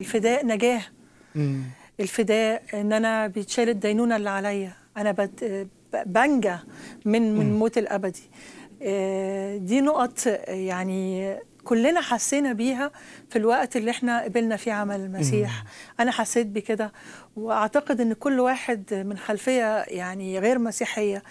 الفداء نجاه مم. الفداء ان انا بيتشال الدينونه اللي عليا انا بت بنجى من من موت الابدي آه، دي نقط يعني كلنا حسينا بيها في الوقت اللي احنا قبلنا فيه عمل المسيح انا حسيت بكده واعتقد ان كل واحد من خلفيه يعني غير مسيحيه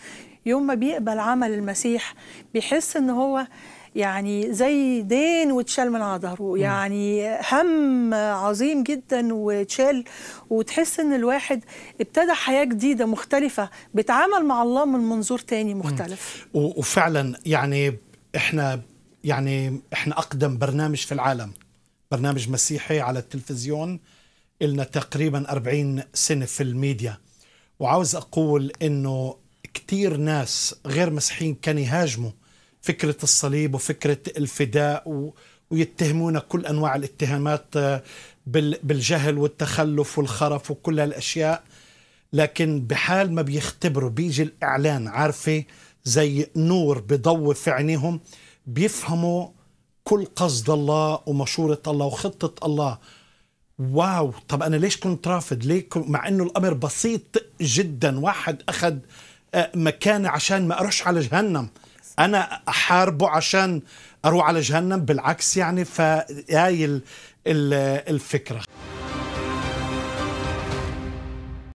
يوم ما بيقبل عمل المسيح بيحس ان هو يعني زي دين وتشال من على ظهره يعني هم عظيم جدا وتشال وتحس ان الواحد ابتدى حياه جديده مختلفه بيتعامل مع الله من منظور تاني مختلف وفعلا يعني احنا يعني احنا اقدم برنامج في العالم برنامج مسيحي على التلفزيون إلنا تقريبا 40 سنة في الميديا وعاوز أقول إنه كثير ناس غير مسيحيين كانوا يهاجموا فكرة الصليب وفكرة الفداء و... ويتهمونا كل أنواع الاتهامات آه، بال... بالجهل والتخلف والخرف وكل هالأشياء لكن بحال ما بيختبروا بيجي الإعلان عارفة زي نور بضوي في عينيهم بيفهموا كل قصد الله ومشورة الله وخطة الله واو طب أنا ليش كنت رافض ليه مع أنه الأمر بسيط جدا واحد أخذ آه، مكان عشان ما أروحش على جهنم انا احاربه عشان اروح على جهنم بالعكس يعني فهاي الفكره